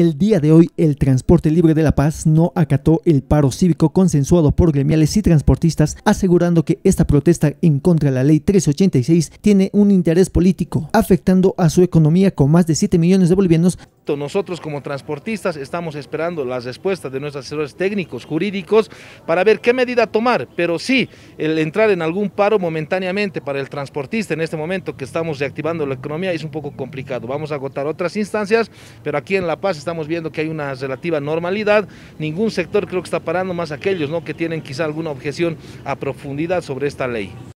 El día de hoy, el Transporte Libre de La Paz no acató el paro cívico consensuado por gremiales y transportistas, asegurando que esta protesta en contra de la ley 386 tiene un interés político, afectando a su economía con más de 7 millones de bolivianos nosotros como transportistas estamos esperando las respuestas de nuestros asesores técnicos, jurídicos, para ver qué medida tomar, pero sí, el entrar en algún paro momentáneamente para el transportista en este momento que estamos reactivando la economía es un poco complicado. Vamos a agotar otras instancias, pero aquí en La Paz estamos viendo que hay una relativa normalidad, ningún sector creo que está parando más aquellos ¿no? que tienen quizá alguna objeción a profundidad sobre esta ley.